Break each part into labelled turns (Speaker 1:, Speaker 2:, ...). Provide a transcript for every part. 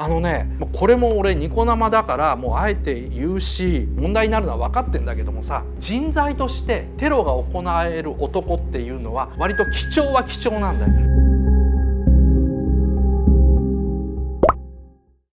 Speaker 1: あのねこれも俺ニコ生だからもうあえて言うし問題になるのは分かってんだけどもさ人材としてテロが行える男っていうのは割と貴重は貴重なんだよ。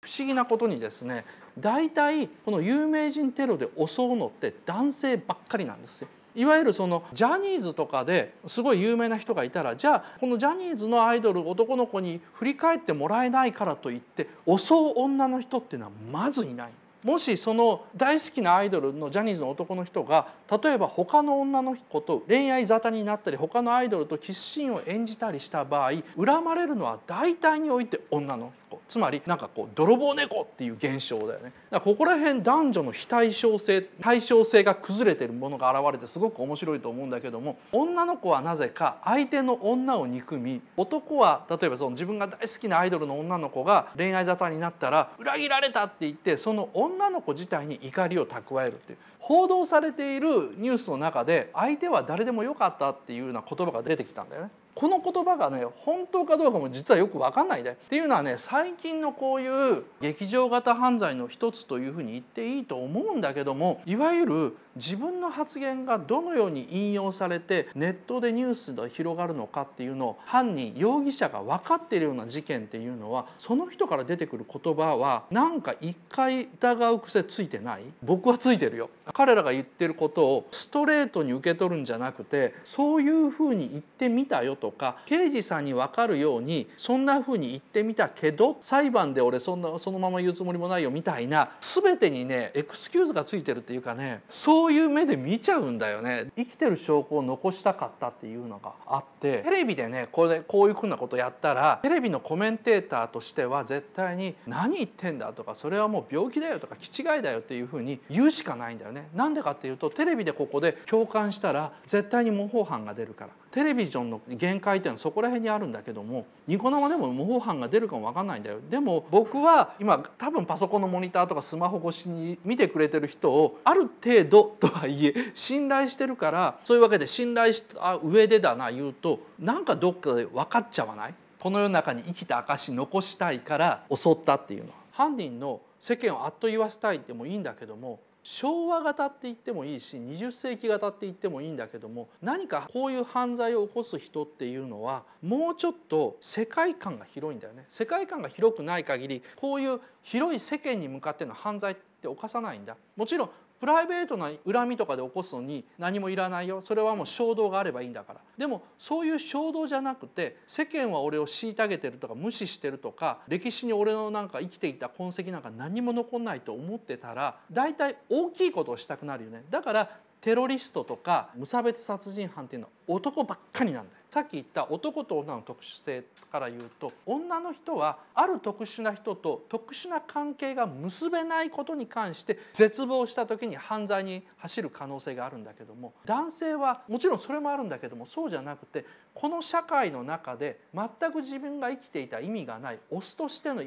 Speaker 1: 不思議なことにですね大体この有名人テロで襲うのって男性ばっかりなんですよ。いわゆるそのジャニーズとかですごい有名な人がいたらじゃあこのジャニーズのアイドル男の子に振り返ってもらえないからといって襲う女の人っていうのはまずいない。もしその大好きなアイドルのジャニーズの男の人が例えば他の女の子と恋愛沙汰になったり他のアイドルとキスシーンを演じたりした場合恨まれるのは大体において女の人。こつまりなんかこう泥棒猫っていう現象だよねだからここら辺男女の非対称性対称性が崩れてるものが現れてすごく面白いと思うんだけども女の子はなぜか相手の女を憎み男は例えばその自分が大好きなアイドルの女の子が恋愛沙汰になったら裏切られたって言ってその女の子自体に怒りを蓄えるっていう報道されているニュースの中で相手は誰でもよかったっていうような言葉が出てきたんだよね。この言葉がね本当かどうかも実はよく分かんないでっていうのはね最近のこういう劇場型犯罪の一つというふうに言っていいと思うんだけどもいわゆる自分の発言がどのように引用されてネットでニュースが広がるのかっていうのを犯人容疑者が分かっているような事件っていうのはその人から出てくる言葉はなんか一回疑う癖ついてない僕はついてるよ彼らが言ってることをストレートに受け取るんじゃなくてそういうふうに言ってみたよととか刑事さんに分かるようにそんな風に言ってみたけど裁判で俺そんなそのまま言うつもりもないよみたいな全てにねエクスキューズがついてるっていうかねそういう目で見ちゃうんだよね生きてる証拠を残したかったっていうのがあってテレビでねこれでこういうふうなことやったらテレビのコメンテーターとしては絶対に「何言ってんだ」とか「それはもう病気だよ」とか「気違いだよ」っていうふうに言うしかないんだよね。なんでかっていうとテレビでここで共感したら絶対に模倣犯が出るからテレビジョンの限界点そこら辺にあるんだけどもニコ生でも模倣犯が出るかも分かんないんだよでも僕は今多分パソコンのモニターとかスマホ越しに見てくれてる人をある程度とはいえ信頼してるからそういうわけで信頼した上でだな言うとなんかどっかで分かっちゃわないこの世の中に生きた証残したいから襲ったっていうのは。犯人の世間をあっと言わせたいってもいいんだけども昭和型って言ってもいいし20世紀型って言ってもいいんだけども何かこういう犯罪を起こす人っていうのはもうちょっと世界観が広いんだよね世界観が広くない限りこういう広い世間に向かっての犯罪って犯さないんだもちろんプライベートな恨みとかで起こすのに何もいらないよそれはもう衝動があればいいんだからでもそういう衝動じゃなくて世間は俺を虐げてるとか無視してるとか歴史に俺のなんか生きていた痕跡なんか何も残んないと思ってたら大体大きいことをしたくなるよねだからテロリストとか無差別殺人犯っていうのは男ばっかりなんだよ。さっき言った男と女の特殊性から言うと女の人はある特殊な人と特殊な関係が結べないことに関して絶望した時に犯罪に走る可能性があるんだけども男性はもちろんそれもあるんだけどもそうじゃなくてこの社会の中で全く自分が生きていた意味がないオスとしての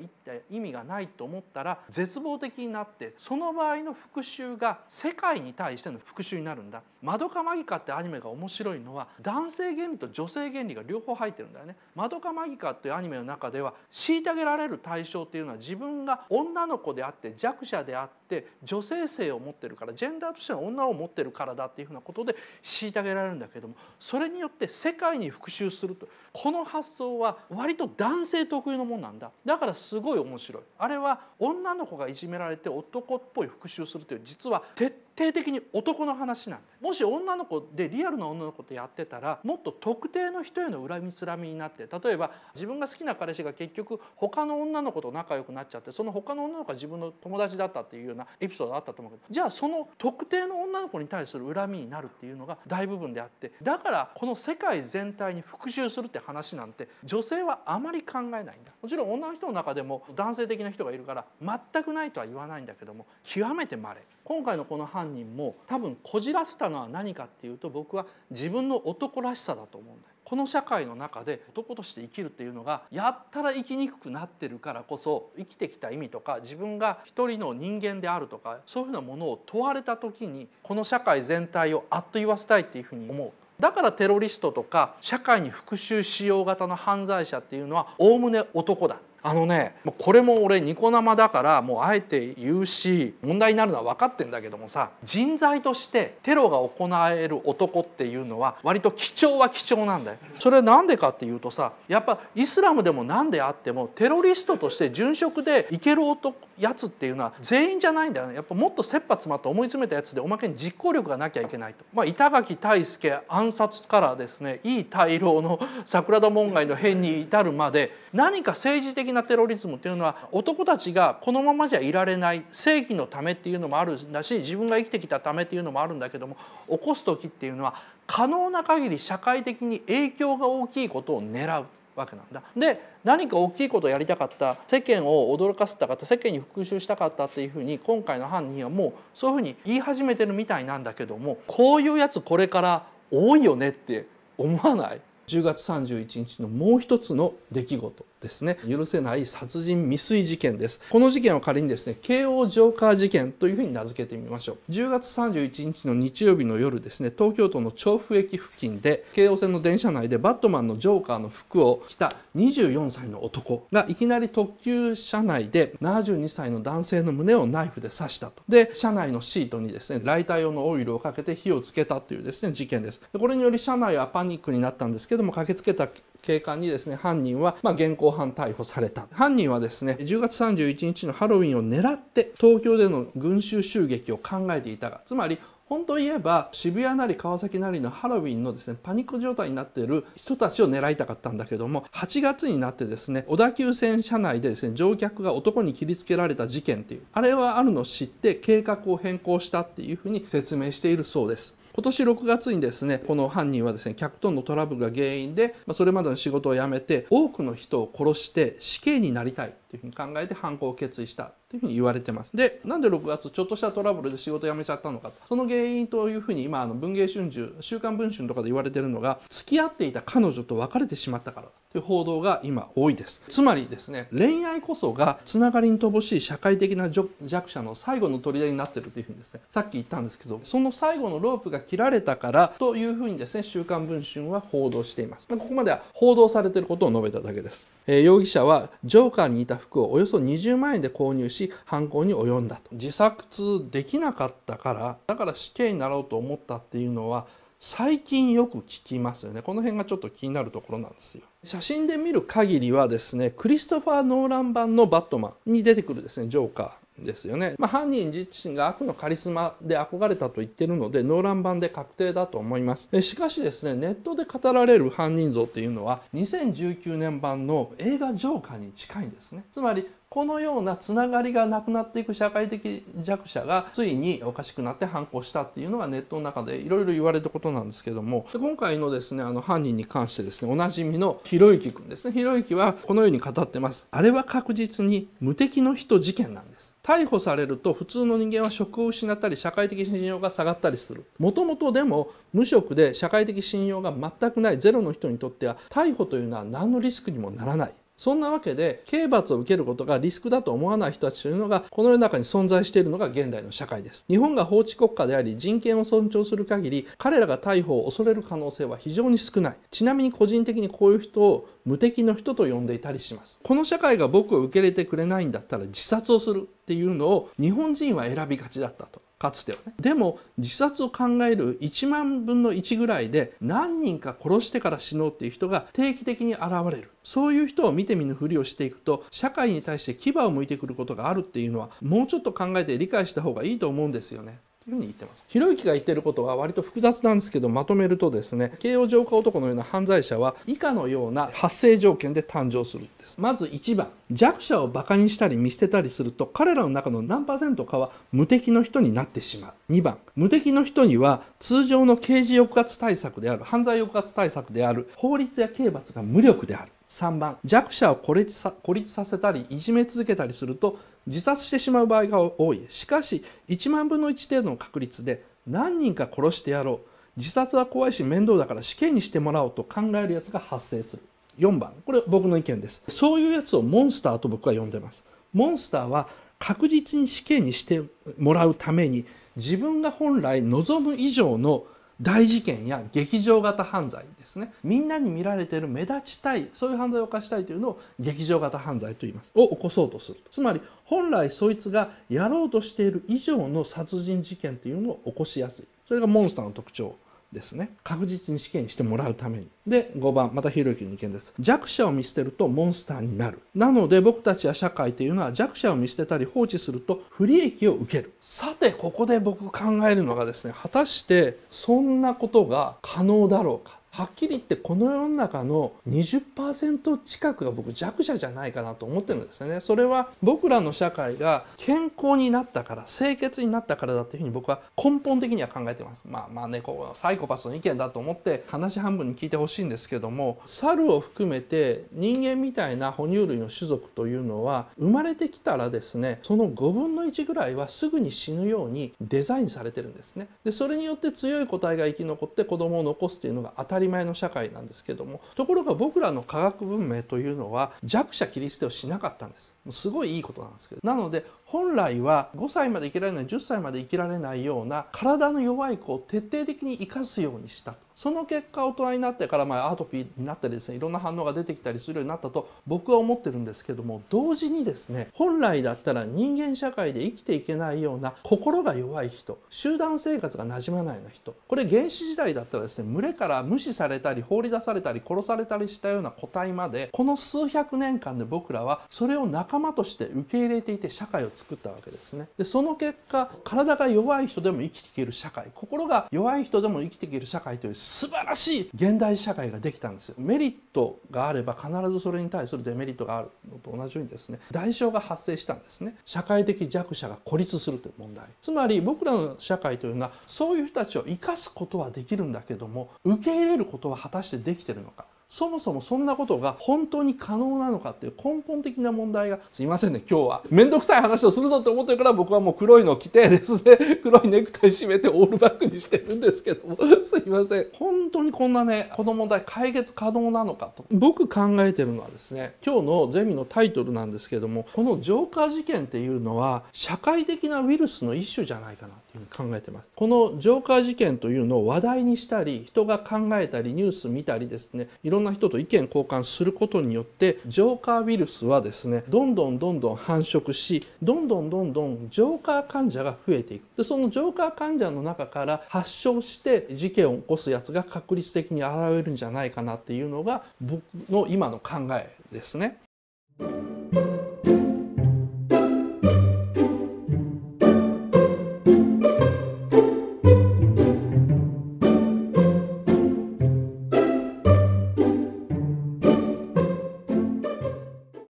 Speaker 1: 意味がないと思ったら絶望的になってその場合の復讐が世界に対しての復讐になるんだ。マドカマギカってアニメが面白いのは男性原理と女性性原理が両方入ってるんだよね。マドカマギカっていうアニメの中では虐げられる対象っていうのは自分が女の子であって弱者であって女性性を持ってるからジェンダーとしては女を持ってるからだっていうふうなことで虐げられるんだけどもそれによって世界に復讐するとこの発想は割と男性特有のもんなんだだからすごい面白いあれは女の子がいじめられて男っぽい復讐するという実は徹底的に男の話なんだもし女の子でリアルな女の子とやってたらもっと特定の人への恨みつらみになって例えば自分が好きな彼氏が結局他の女の子と仲良くなっちゃってその他の女の子が自分の友達だったっていうようなエピソードあったと思うけどじゃあその特定の女の子に対する恨みになるっていうのが大部分であってだからこの世界全体に復讐するって話話なんて女性はあまり考えないんだもちろん女の人の中でも男性的な人がいるから全くないとは言わないんだけども極めて稀今回のこの犯人も多分こじらせたのは何かっていうと僕は自分の男らしさだと思うんだよ。この社会の中で男として生きるっていうのがやったら生きにくくなってるからこそ生きてきた意味とか自分が一人の人間であるとかそういうふうなものを問われた時にこの社会全体をあっと言わせたいっていうふうに思う。だからテロリストとか社会に復讐しよう型の犯罪者っていうのはおおむね男だあのねこれも俺ニコ生だからもうあえて言うし問題になるのは分かってんだけどもさ人材としてテロが行える男っていうのは割と貴重は貴重なんだよ。それは何でかっていうとさやっぱイスラムでも何であってもテロリストとして殉職でいける男やつっていうのは全員じゃないんだよねやっぱもっと切羽詰まって思い詰めたやつでおまけに実行力がなきゃいけないと。まあ、板垣大助暗殺からですねいい大老の桜田門外の変に至るまで何か政治的的なテロリズムというのは男たちがこのままじゃいられない正義のためっていうのもあるんだし自分が生きてきたためっていうのもあるんだけども起こす時っていうのは可能な限り社会的に影響が大きいことを狙う。わけなんだで何か大きいことをやりたかった世間を驚かせたかった世間に復讐したかったっていうふうに今回の犯人はもうそういうふうに言い始めてるみたいなんだけどもこういうやつこれから多いよねって思わない10月31日のもう一つの出来事ですね許せない殺人未遂事件ですこの事件を仮にですね慶応ジョーカー事件というふうに名付けてみましょう10月31日の日曜日の夜ですね東京都の調布駅付近で京王線の電車内でバットマンのジョーカーの服を着た24歳の男がいきなり特急車内で72歳の男性の胸をナイフで刺したとで車内のシートにですねライター用のオイルをかけて火をつけたというですね事件ですこれにより車内はパニックになったんですけどども駆けつけた警官にですね犯人は、まあ、現行犯逮捕された犯人はですね10月31日のハロウィンを狙って東京での群衆襲撃を考えていたがつまり本当言えば渋谷なり川崎なりのハロウィンのですねパニック状態になっている人たちを狙いたかったんだけども8月になってですね小田急線車内でですね乗客が男に切りつけられた事件っていうあれはあるのを知って計画を変更したっていうふうに説明しているそうです。今年6月にですねこの犯人はですね客とのトラブルが原因で、まあ、それまでの仕事を辞めて多くの人を殺して死刑になりたいっていうふうに考えて犯行を決意したというふに言われてます。で、なんで6月ちょっとしたトラブルで仕事辞めちゃったのか、その原因というふうに今、あの文藝春秋、週刊文春とかで言われてるのが、付き合っていた彼女と別れてしまったからだ。いう報道が今多いですつまりですね恋愛こそがつながりに乏しい社会的な弱者の最後の砦になってるというふうにですねさっき言ったんですけどその最後のロープが切られたからというふうにですね「週刊文春」は報道していますここまでは報道されていることを述べただけです、えー、容疑者はジョーカーに似た服をおよそ20万円で購入し犯行に及んだと自殺できなかったからだから死刑になろうと思ったっていうのは最近よく聞きますよねこの辺がちょっと気になるところなんですよ写真で見る限りはですねクリストファー・ノーラン版の「バットマン」に出てくるですねジョーカーですよね、まあ、犯人自身が悪のカリスマで憧れたと言ってるのでノーラン版で確定だと思いますしかしですねネットで語られる犯人像っていうのは2019年版の映画「ジョーカー」に近いんですねつまりこのようなつながりがなくなっていく社会的弱者がついにおかしくなって反抗したっていうのがネットの中でいろいろ言われたことなんですけども今回のですねあの犯人に関してですねおなじみのひろゆきくんですねひろゆきはこのように語ってますあれは確実に無敵の人事件なんです逮捕されると普通の人間は職を失ったり社会的信用が下がったりするもともとでも無職で社会的信用が全くないゼロの人にとっては逮捕というのは何のリスクにもならないそんなわけで刑罰を受けることがリスクだと思わない人たちというのがこの世の中に存在しているのが現代の社会です日本が法治国家であり人権を尊重する限り彼らが逮捕を恐れる可能性は非常に少ないちなみに個人的にこういう人を無敵の人と呼んでいたりしますこの社会が僕を受け入れてくれないんだったら自殺をするっていうのを日本人は選びがちだったとかつてはねでも自殺を考える1万分の1ぐらいで何人か殺してから死のうっていう人が定期的に現れるそういう人を見て見ぬふりをしていくと社会に対して牙を向いてくることがあるっていうのはもうちょっと考えて理解した方がいいと思うんですよねそいうふうに言ってます。ひろゆきが言ってることは割と複雑なんですけどまとめるとですね慶応浄化男のような犯罪者は以下のような発生条件で誕生するんですまず1番弱者をバカにしたり見捨てたりすると彼らの中の何パーセントかは無敵の人になってしまう2番無敵の人には通常の刑事抑圧対策である犯罪抑圧対策である法律や刑罰が無力である3番弱者を孤立さ孤立させたりいじめ続けたりすると自殺してしまう場合が多いしかし1万分の1程度の確率で何人か殺してやろう自殺は怖いし面倒だから死刑にしてもらおうと考えるやつが発生する4番これ僕の意見ですそういうやつをモンスターと僕は呼んでますモンスターは確実に死刑にしてもらうために自分が本来望む以上の大事件や劇場型犯罪ですねみんなに見られている目立ちたいそういう犯罪を犯したいというのを劇場型犯罪と言いますを起こそうとするつまり本来そいつがやろうとしている以上の殺人事件というのを起こしやすいそれがモンスターの特徴ですね確実に試験してもらうためにで5番またひろゆきの意見です弱者を見捨てるとモンスターになるなので僕たちや社会というのは弱者を見捨てたり放置すると不利益を受けるさてここで僕考えるのがですね果たしてそんなことが可能だろうかはっきり言ってこの世の中の20%近くが僕弱者じゃないかなと思ってるんですよね。それは僕らの社会が健康になったから清潔になったからだっていうふうに僕は根本的には考えてます。まあまあねこうサイコパスの意見だと思って話半分に聞いてほしいんですけども猿を含めて人間みたいな哺乳類の種族というのは生まれてきたらですねその5分の1ぐらいはすぐに死ぬようにデザインされてるんですね。でそれによって強い個体が生き残って子供を残すというのが当たりり前の社会なんですけどもところが僕らの科学文明というのは弱者切り捨てをしなかったんですすごいいいことなんですけどなので本来は5歳まで生きられない10歳まで生きられないような体の弱い子を徹底的に生かすようにしたとその結果大人になってからまあアートピーになったりですねいろんな反応が出てきたりするようになったと僕は思ってるんですけども同時にですね本来だったら人間社会で生きていけないような心が弱い人集団生活がなじまないような人これ原始時代だったらですね群れから無視されたり放り出されたり殺されたりしたような個体までこの数百年間で僕らはそれを仲間として受け入れていて社会を作ったわけですね。でその結果体が弱い人でも生きていける社会心が弱い人でも生きていける社会という素晴らしい現代社会ができたんですよメリットがあれば必ずそれに対するデメリットがあるのと同じようにですね代償が発生したんですね社会的弱者が孤立するという問題つまり僕らの社会というのはそういう人たちを生かすことはできるんだけども受け入れることは果たしてできてるのかそもそもそんなことが本当に可能なのかっていう根本的な問題がすいませんね今日はめんどくさい話をするぞって思ってるから僕はもう黒いの着てですね 黒いネクタイ締めてオールバックにしてるんですけども すいません本当にこんなねこの問題解決可能なのかと僕考えてるのはですね今日のゼミのタイトルなんですけどもこのジョーカー事件っていうのは社会的なウイルスの一種じゃないかな考えてますこのジョーカー事件というのを話題にしたり人が考えたりニュース見たりですねいろんな人と意見交換することによってジョーカーウイルスはですねどんどんどんどん繁殖しどんどんどんどんジョーカー患者が増えていくでそのジョーカー患者の中から発症して事件を起こすやつが確率的に現れるんじゃないかなっていうのが僕の今の考えですね。